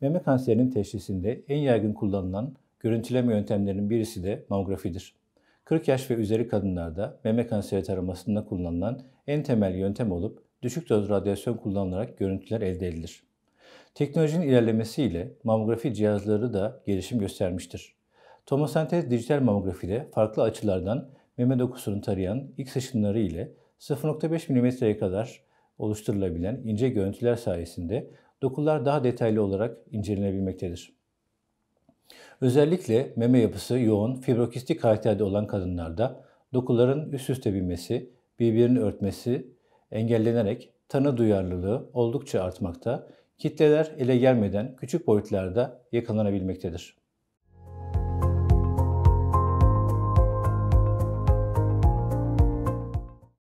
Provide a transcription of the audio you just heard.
Meme kanserinin teşhisinde en yaygın kullanılan görüntüleme yöntemlerinin birisi de mamografidir. 40 yaş ve üzeri kadınlarda meme kanseri taramasında kullanılan en temel yöntem olup düşük doz radyasyon kullanılarak görüntüler elde edilir. Teknolojinin ilerlemesiyle mamografi cihazları da gelişim göstermiştir. Tomosentez dijital mamografide farklı açılardan meme dokusunu tarayan X ışınları ile 0.5 mm'ye kadar oluşturulabilen ince görüntüler sayesinde dokular daha detaylı olarak incelenebilmektedir. Özellikle meme yapısı yoğun fibrokistik karakterde olan kadınlarda dokuların üst üste binmesi, birbirini örtmesi engellenerek tanı duyarlılığı oldukça artmakta, kitleler ele gelmeden küçük boyutlarda yakalanabilmektedir.